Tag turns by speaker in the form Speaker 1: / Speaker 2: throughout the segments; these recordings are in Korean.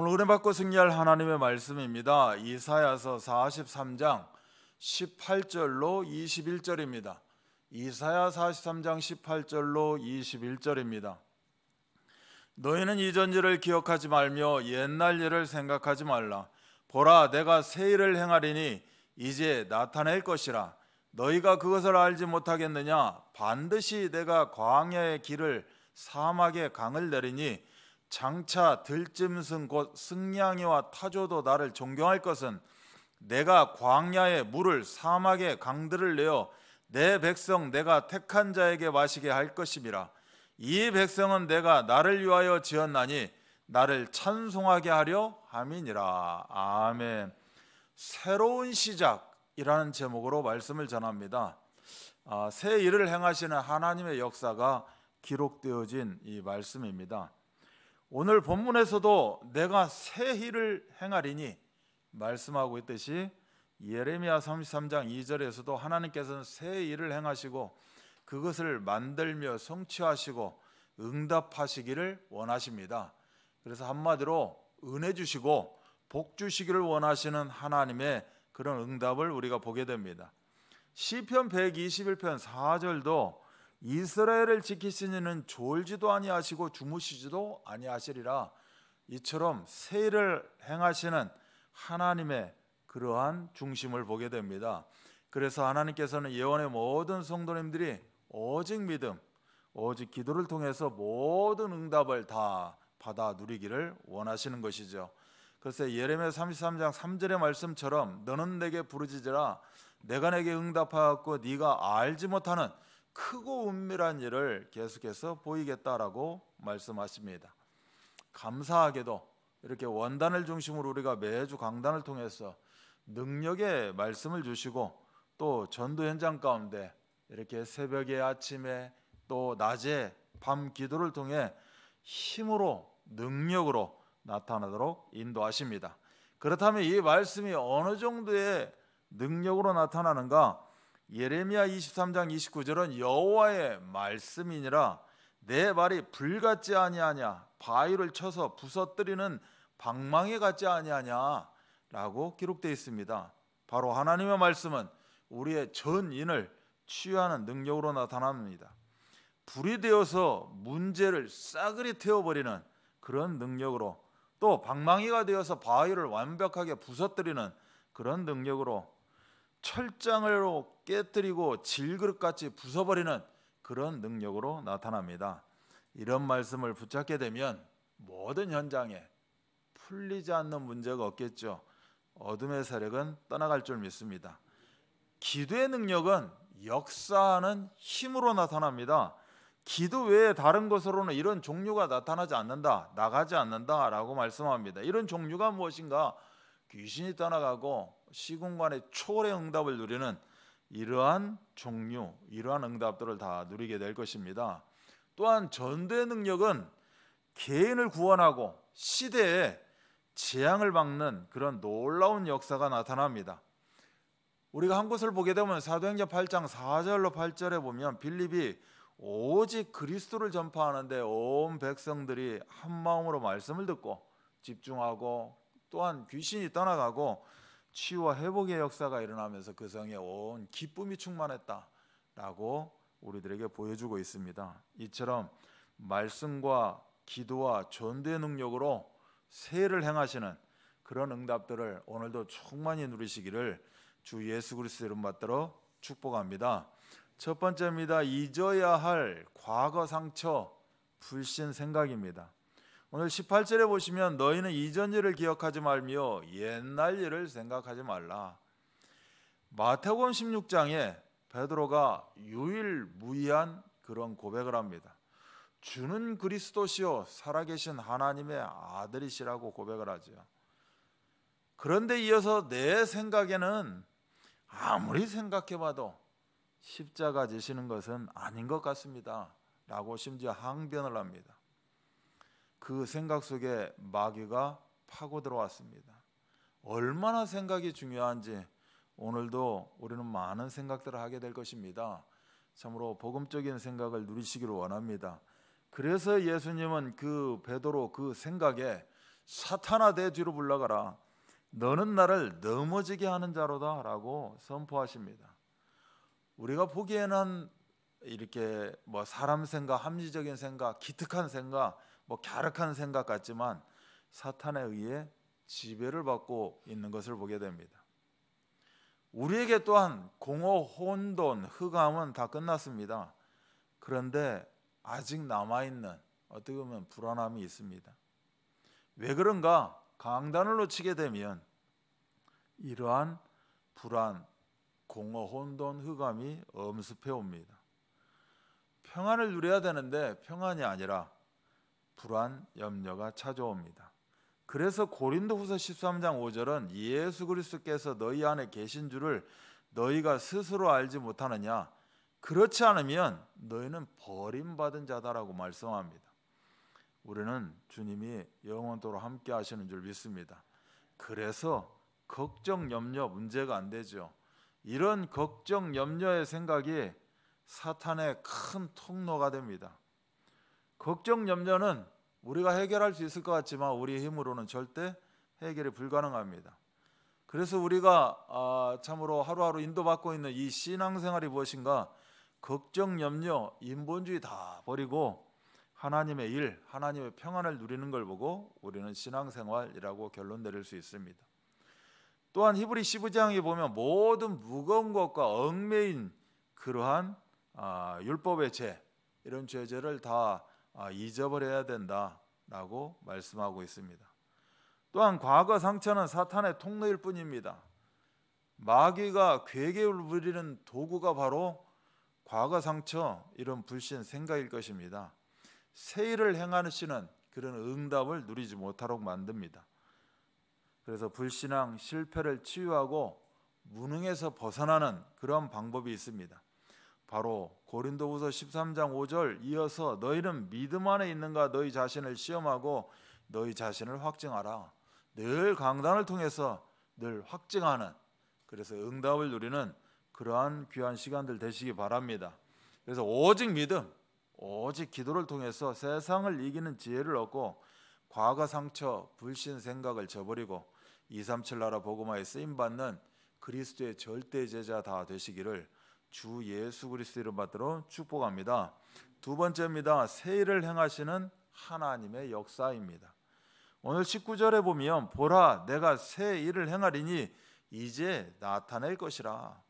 Speaker 1: 오늘 은혜 받고 승리할 하나님의 말씀입니다. 이사야서 43장 18절로 21절입니다. 이사야 43장 18절로 21절입니다. 너희는 이전 일을 기억하지 말며 옛날 일을 생각하지 말라. 보라 내가 새 일을 행하리니 이제 나타낼 것이라. 너희가 그것을 알지 못하겠느냐? 반드시 내가 광야의 길을 사막의 강을 내리니 장차 들짐승 곧 승냥이와 타조도 나를 존경할 것은 내가 광야에 물을 사막에 강들을 내어 내 백성 내가 택한 자에게 마시게 할 것임이라 이 백성은 내가 나를 위하여 지었나니 나를 찬송하게 하려 함이니라 아멘 새로운 시작이라는 제목으로 말씀을 전합니다 아, 새 일을 행하시는 하나님의 역사가 기록되어진 이 말씀입니다 오늘 본문에서도 내가 새 일을 행하리니 말씀하고 있듯이 예레미야 33장 2절에서도 하나님께서는 새 일을 행하시고 그것을 만들며 성취하시고 응답하시기를 원하십니다. 그래서 한마디로 은혜 주시고 복 주시기를 원하시는 하나님의 그런 응답을 우리가 보게 됩니다. 시편 121편 4절도 이스라엘을 지키시는 졸지도 아니하시고 주무시지도 아니하시리라. 이처럼 세일을 행하시는 하나님의 그러한 중심을 보게 됩니다. 그래서 하나님께서는 예언의 모든 성도님들이 오직 믿음, 오직 기도를 통해서 모든 응답을 다 받아 누리기를 원하시는 것이죠. 글쎄 예레미야 33장 3절의 말씀처럼 너는 내게 부르짖으라 내가 내게 응답하였고 네가 알지 못하는 크고 은밀한 일을 계속해서 보이겠다라고 말씀하십니다. 감사하게도 이렇게 원단을 중심으로 우리가 매주 강단을 통해서 능력의 말씀을 주시고 또 전도 현장 가운데 이렇게 새벽에 아침에 또 낮에 밤 기도를 통해 힘으로 능력으로 나타나도록 인도하십니다. 그렇다면 이 말씀이 어느 정도의 능력으로 나타나는가? 예레미야 23장 29절은 여호와의 말씀이니라 내 말이 불같지 아니하냐 바위를 쳐서 부서뜨리는 방망이 같지 아니하냐라고 기록되어 있습니다. 바로 하나님의 말씀은 우리의 전인을 치유하는 능력으로 나타납니다. 불이 되어서 문제를 싸그리 태워버리는 그런 능력으로 또 방망이가 되어서 바위를 완벽하게 부서뜨리는 그런 능력으로 철장으로 깨뜨리고 질그릇같이 부숴버리는 그런 능력으로 나타납니다. 이런 말씀을 붙잡게 되면 모든 현장에 풀리지 않는 문제가 없겠죠. 어둠의 세력은 떠나갈 줄 믿습니다. 기도의 능력은 역사하는 힘으로 나타납니다. 기도 외에 다른 것으로는 이런 종류가 나타나지 않는다, 나가지 않는다라고 말씀합니다. 이런 종류가 무엇인가? 귀신이 떠나가고 시공간의 초월의 응답을 누리는 이러한 종류, 이러한 응답들을 다 누리게 될 것입니다. 또한 전도의 능력은 개인을 구원하고 시대에 재앙을 막는 그런 놀라운 역사가 나타납니다. 우리가 한 곳을 보게 되면 사도행전 8장 4절로 8절에 보면 빌립이 오직 그리스도를 전파하는데 온 백성들이 한 마음으로 말씀을 듣고 집중하고 또한 귀신이 떠나가고 치유와 회복의 역사가 일어나면서 그 성에 온 기쁨이 충만했다라고 우리들에게 보여주고 있습니다. 이처럼 말씀과 기도와 전도 능력으로 세를 행하시는 그런 응답들을 오늘도 충만히 누리시기를 주 예수 그리스도 이름 받들어 축복합니다. 첫 번째입니다. 잊어야 할 과거 상처 불신 생각입니다. 오늘 18절에 보시면 너희는 이전 일을 기억하지 말며 옛날 일을 생각하지 말라. 마태복음 16장에 베드로가 유일무이한 그런 고백을 합니다. 주는 그리스도시요 살아계신 하나님의 아들이시라고 고백을 하죠. 그런데 이어서 내 생각에는 아무리 생각해봐도 십자가 지시는 것은 아닌 것 같습니다. 라고 심지어 항변을 합니다. 그 생각 속에 마귀가 파고 들어왔습니다. 얼마나 생각이 중요한지 오늘도 우리는 많은 생각들을 하게 될 것입니다. 참으로 복음적인 생각을 누리시기를 원합니다. 그래서 예수님은 그 베드로 그 생각에 사탄아 대 뒤로 물러가라. 너는 나를 넘어지게 하는 자로다라고 선포하십니다. 우리가 보기에는 이렇게 뭐 사람 생각, 합리적인 생각, 기특한 생각 뭐 갸륵한 생각 같지만 사탄에 의해 지배를 받고 있는 것을 보게 됩니다. 우리에게 또한 공허, 혼돈, 흑암은 다 끝났습니다. 그런데 아직 남아있는 어떻게 보면 불안함이 있습니다. 왜 그런가? 강단을 놓치게 되면 이러한 불안, 공허, 혼돈, 흑암이 엄습해 옵니다. 평안을 누려야 되는데 평안이 아니라 불안, 염려가 찾아옵니다. 그래서 고린도후서 13장 5절은 예수 그리스도께서 너희 안에 계신 줄을 너희가 스스로 알지 못하느냐 그렇지 않으면 너희는 버림받은 자다라고 말씀합니다. 우리는 주님이 영원토록 함께 하시는 줄 믿습니다. 그래서 걱정 염려 문제가 안 되죠. 이런 걱정 염려의 생각이 사탄의 큰 통로가 됩니다. 걱정 염려는 우리가 해결할 수 있을 것 같지만 우리의 힘으로는 절대 해결이 불가능합니다. 그래서 우리가 아, 참으로 하루하루 인도받고 있는 이 신앙생활이 무엇인가? 걱정, 염려, 인본주의 다 버리고 하나님의 일, 하나님의 평안을 누리는 걸 보고 우리는 신앙생활이라고 결론 내릴 수 있습니다. 또한 히브리 15장에 보면 모든 무거운 것과 얽매인 그러한 아, 율법의 죄, 이런 죄제를 다 아, 잊어버려야 된다라고 말씀하고 있습니다. 또한 과거 상처는 사탄의 통로일 뿐입니다. 마귀가 괴계를 부리는 도구가 바로 과거 상처 이런 불신 생각일 것입니다. 세일을 행하는 는 그런 응답을 누리지 못하도록 만듭니다. 그래서 불신앙 실패를 치유하고 무능에서 벗어나는 그런 방법이 있습니다. 바로 고린도후서 13장 5절 이어서 너희는 믿음 안에 있는가 너희 자신을 시험하고 너희 자신을 확증하라. 늘 강단을 통해서 늘 확증하는 그래서 응답을 누리는 그러한 귀한 시간들 되시기 바랍니다. 그래서 오직 믿음, 오직 기도를 통해서 세상을 이기는 지혜를 얻고 과거 상처, 불신 생각을 저버리고 237 나라 복음화에 쓰임 받는 그리스도의 절대 제자 다 되시기를 주 예수 그리스도로 받들어 축복합니다. 두 번째입니다. 세일을 행하시는 하나님의 역사입니다. 오늘 19절에 보면 보라 내가 새 일을 행하리니 이제 나타낼 것이라.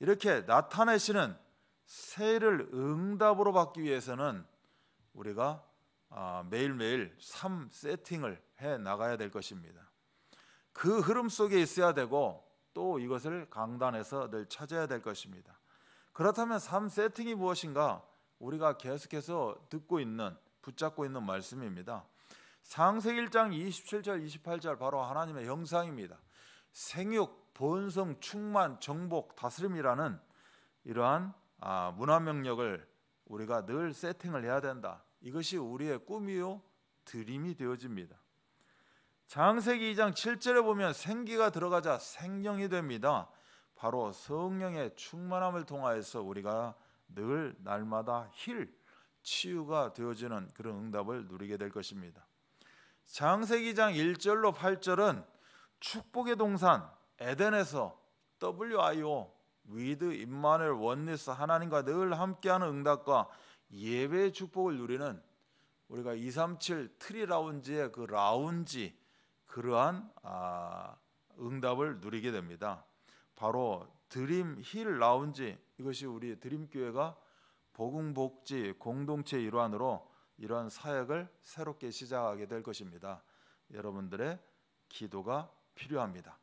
Speaker 1: 이렇게 나타내시는 새 일을 응답으로 받기 위해서는 우리가 아, 매일매일 삶 세팅을 해 나가야 될 것입니다. 그 흐름 속에 있어야 되고 또 이것을 강단에서 늘 찾아야 될 것입니다. 그렇다면 삶 세팅이 무엇인가? 우리가 계속해서 듣고 있는 붙잡고 있는 말씀입니다. 상세기 1장 27절 28절 바로 하나님의 형상입니다. 생육, 본성, 충만, 정복, 다스림이라는 이러한 아, 문화 명령을 우리가 늘 세팅을 해야 된다. 이것이 우리의 꿈이요 드림이 되어집니다. 장세기 2장 7절에 보면 생기가 들어가자 생명이 됩니다. 바로 성령의 충만함을 통하여서 우리가 늘 날마다 힐 치유가 되어지는 그런 응답을 누리게 될 것입니다. 장세기장 1절로 8절은 축복의 동산 에덴에서 WIO 위드 임마누엘 원리스 하나님과 늘 함께하는 응답과 예배의 축복을 누리는 우리가 237 트리 라운지의 그 라운지 그러한 아, 응답을 누리게 됩니다. 바로 드림 힐 라운지 이것이 우리 드림 교회가 보궁복지 공동체 일환으로 이러한 사역을 새롭게 시작하게 될 것입니다. 여러분들의 기도가 필요합니다.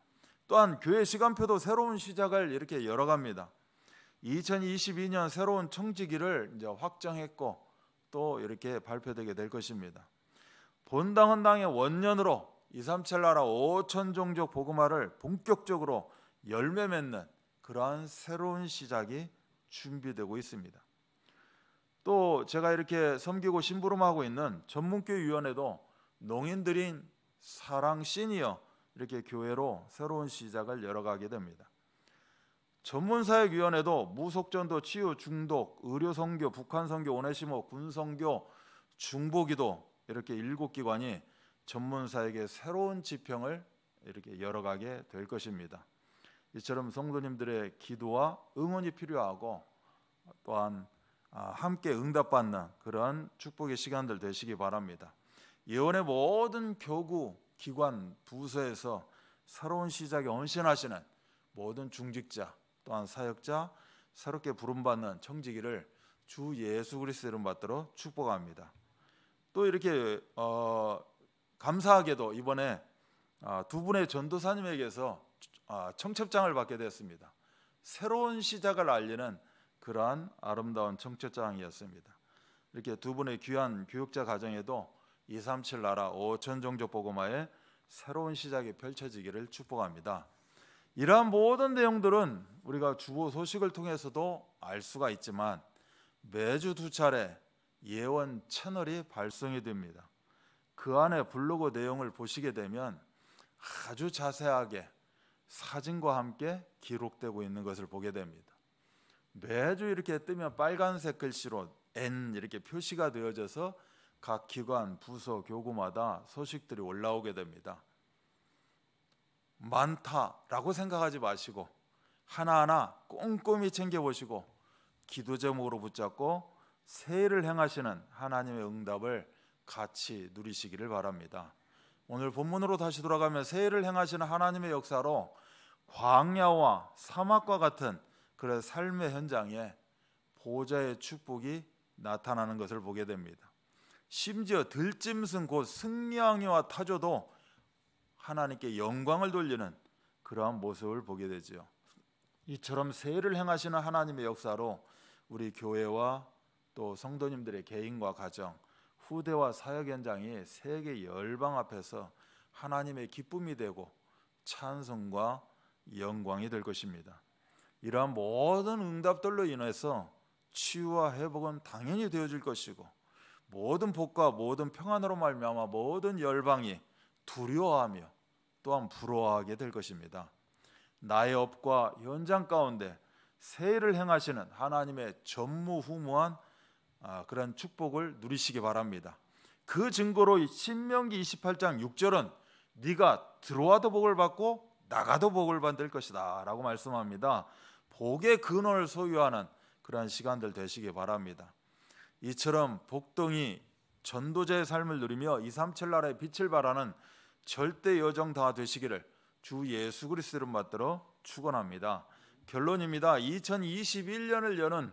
Speaker 1: 또한 교회 시간표도 새로운 시작을 이렇게 열어갑니다. 2022년 새로운 청지기를 이제 확정했고 또 이렇게 발표되게 될 것입니다. 본당헌당의 원년으로 이삼칠 나라 오천 종족 복음화를 본격적으로 열매 맺는 그러한 새로운 시작이 준비되고 있습니다. 또 제가 이렇게 섬기고 심부름하고 있는 전문교 위원회도 농인들인 사랑 시니어 이렇게 교회로 새로운 시작을 열어가게 됩니다. 전문사역위원회도 무속전도, 치유, 중독, 의료선교, 북한선교, 오네시모, 군선교, 중보기도 이렇게 일곱 기관이 전문사에게 새로운 지평을 이렇게 열어가게 될 것입니다. 이처럼 성도님들의 기도와 응원이 필요하고 또한 아, 함께 응답받는 그런 축복의 시간들 되시기 바랍니다. 예언의 모든 교구, 기관, 부서에서 새로운 시작에 헌신하시는 모든 중직자 또한 사역자 새롭게 부름받는 청지기를 주 예수 그리스도 이름 받도록 축복합니다. 또 이렇게 어, 감사하게도 이번에 아, 두 분의 전도사님에게서 아, 청첩장을 받게 되었습니다. 새로운 시작을 알리는 그러한 아름다운 청첩장이었습니다. 이렇게 두 분의 귀한 교육자 가정에도 237 나라 5천 종족 보고마에 새로운 시작이 펼쳐지기를 축복합니다. 이러한 모든 내용들은 우리가 주보 소식을 통해서도 알 수가 있지만 매주 두 차례 예원 채널이 발송이 됩니다. 그 안에 블로그 내용을 보시게 되면 아주 자세하게 사진과 함께 기록되고 있는 것을 보게 됩니다. 매주 이렇게 뜨면 빨간색 글씨로 N 이렇게 표시가 되어져서 각 기관, 부서, 교구마다 소식들이 올라오게 됩니다. 많다라고 생각하지 마시고 하나하나 꼼꼼히 챙겨보시고 기도 제목으로 붙잡고 세일을 행하시는 하나님의 응답을 같이 누리시기를 바랍니다. 오늘 본문으로 다시 돌아가면 새해를 행하시는 하나님의 역사로 광야와 사막과 같은 그런 삶의 현장에 보좌의 축복이 나타나는 것을 보게 됩니다. 심지어 들짐승 곧 승냥이와 타조도 하나님께 영광을 돌리는 그러한 모습을 보게 되지요. 이처럼 새해를 행하시는 하나님의 역사로 우리 교회와 또 성도님들의 개인과 가정 후대와 사역 현장이 세계 열방 앞에서 하나님의 기쁨이 되고 찬송과 영광이 될 것입니다. 이러한 모든 응답들로 인해서 치유와 회복은 당연히 되어질 것이고 모든 복과 모든 평안으로 말미암아 모든 열방이 두려워하며 또한 부러워하게 될 것입니다. 나의 업과 현장 가운데 세일을 행하시는 하나님의 전무후무한 아, 그런 축복을 누리시기 바랍니다. 그 증거로 신명기 28장 6절은 네가 들어와도 복을 받고 나가도 복을 받을 것이다라고 말씀합니다. 복의 근원을 소유하는 그러한 시간들 되시기 바랍니다. 이처럼 복동이 전도자의 삶을 누리며 이삼칠 나라의 빛을 발하는 절대 여정 다 되시기를 주 예수 그리스도를 받들어 축원합니다. 결론입니다. 2021년을 여는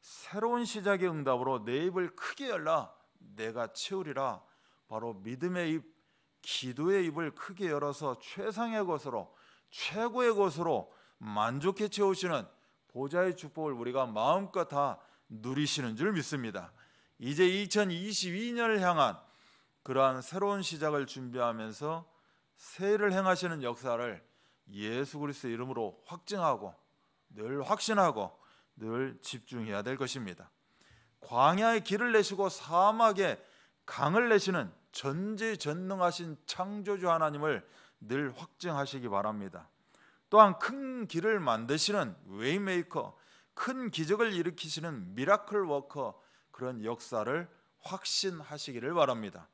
Speaker 1: 새로운 시작의 응답으로 내 입을 크게 열라 내가 채우리라 바로 믿음의 입 기도의 입을 크게 열어서 최상의 것으로 최고의 것으로 만족해 채우시는 보좌의 축복을 우리가 마음껏 다 누리시는 줄 믿습니다. 이제 2022년을 향한 그러한 새로운 시작을 준비하면서 새해를 행하시는 역사를 예수 그리스도 이름으로 확증하고 늘 확신하고 늘 집중해야 될 것입니다. 광야의 길을 내시고 사막에 강을 내시는 전지전능하신 창조주 하나님을 늘 확증하시기 바랍니다. 또한 큰 길을 만드시는 웨이메이커, 큰 기적을 일으키시는 미라클 워커 그런 역사를 확신하시기를 바랍니다.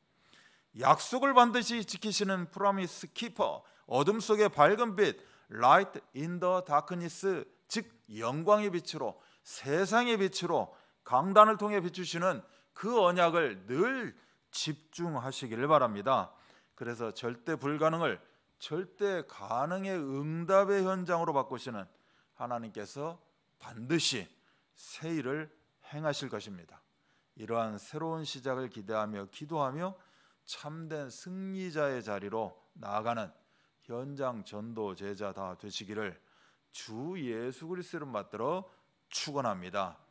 Speaker 1: 약속을 반드시 지키시는 프라미스 키퍼, 어둠 속의 밝은 빛, 라이트 인 더 다크니스 즉 영광의 빛으로 세상의 빛으로 강단을 통해 비추시는 그 언약을 늘 집중하시기를 바랍니다. 그래서 절대 불가능을 절대 가능의 응답의 현장으로 바꾸시는 하나님께서 반드시 새 일을 행하실 것입니다. 이러한 새로운 시작을 기대하며 기도하며 참된 승리자의 자리로 나아가는 현장 전도 제자 다 되시기를 주 예수 그리스도를 맞들어 축원합니다.